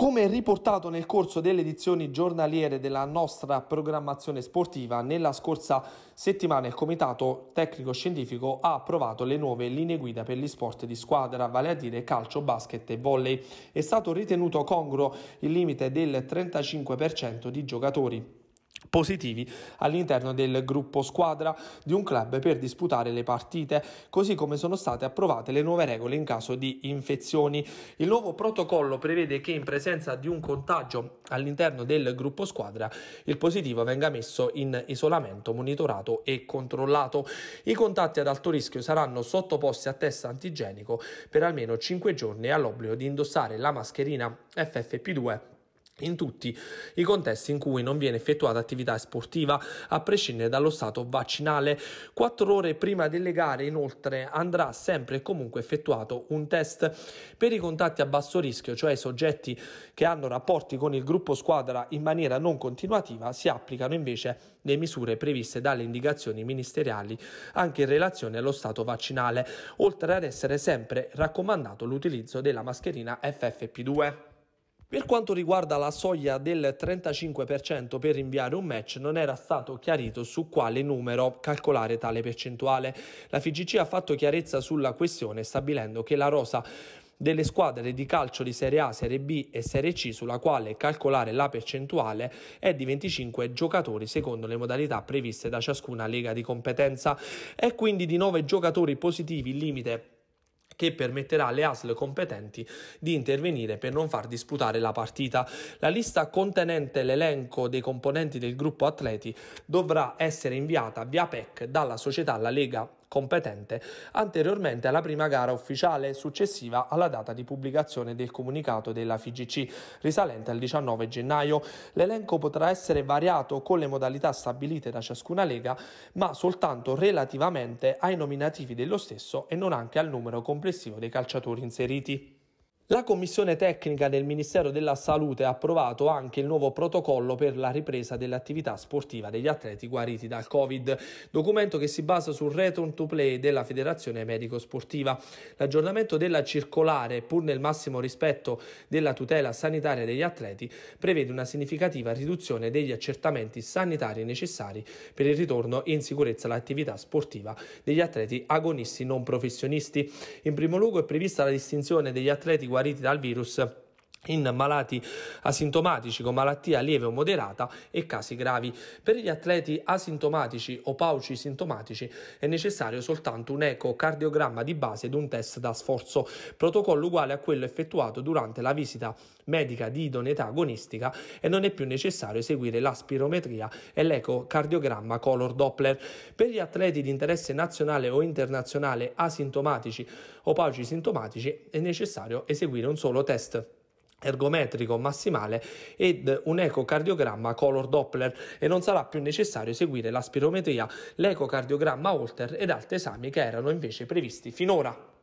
Come riportato nel corso delle edizioni giornaliere della nostra programmazione sportiva, nella scorsa settimana il Comitato Tecnico Scientifico ha approvato le nuove linee guida per gli sport di squadra, vale a dire calcio, basket e volley. È stato ritenuto congruo il limite del 35% di giocatori positivi all'interno del gruppo squadra di un club per disputare le partite, così come sono state approvate le nuove regole in caso di infezioni. Il nuovo protocollo prevede che in presenza di un contagio all'interno del gruppo squadra il positivo venga messo in isolamento, monitorato e controllato. I contatti ad alto rischio saranno sottoposti a test antigenico per almeno 5 giorni e all'obbligo di indossare la mascherina FFP2 in tutti i contesti in cui non viene effettuata attività sportiva a prescindere dallo stato vaccinale. Quattro ore prima delle gare inoltre andrà sempre e comunque effettuato un test per i contatti a basso rischio, cioè i soggetti che hanno rapporti con il gruppo squadra in maniera non continuativa, si applicano invece le misure previste dalle indicazioni ministeriali anche in relazione allo stato vaccinale, oltre ad essere sempre raccomandato l'utilizzo della mascherina FFP2. Per quanto riguarda la soglia del 35% per rinviare un match, non era stato chiarito su quale numero calcolare tale percentuale. La FIGC ha fatto chiarezza sulla questione stabilendo che la rosa delle squadre di calcio di Serie A, Serie B e Serie C sulla quale calcolare la percentuale è di 25 giocatori secondo le modalità previste da ciascuna lega di competenza. È quindi di 9 giocatori positivi il limite che permetterà alle ASL competenti di intervenire per non far disputare la partita. La lista contenente l'elenco dei componenti del gruppo atleti dovrà essere inviata via PEC dalla società La Lega competente anteriormente alla prima gara ufficiale successiva alla data di pubblicazione del comunicato della FIGC risalente al 19 gennaio. L'elenco potrà essere variato con le modalità stabilite da ciascuna lega, ma soltanto relativamente ai nominativi dello stesso e non anche al numero complessivo dei calciatori inseriti. La Commissione tecnica del Ministero della Salute ha approvato anche il nuovo protocollo per la ripresa dell'attività sportiva degli atleti guariti dal Covid, documento che si basa sul return to play della Federazione Medico Sportiva. L'aggiornamento della circolare, pur nel massimo rispetto della tutela sanitaria degli atleti, prevede una significativa riduzione degli accertamenti sanitari necessari per il ritorno in sicurezza all'attività sportiva degli atleti agonisti non professionisti. In primo luogo è prevista la distinzione degli atleti guariti guariti dal virus in malati asintomatici con malattia lieve o moderata e casi gravi. Per gli atleti asintomatici o pauci sintomatici è necessario soltanto un ecocardiogramma di base ed un test da sforzo, protocollo uguale a quello effettuato durante la visita medica di idoneità agonistica e non è più necessario eseguire la spirometria e l'ecocardiogramma color Doppler. Per gli atleti di interesse nazionale o internazionale asintomatici o pauci sintomatici è necessario eseguire un solo test ergometrico massimale ed un ecocardiogramma color Doppler e non sarà più necessario eseguire la spirometria, l'ecocardiogramma Holter ed altri esami che erano invece previsti finora.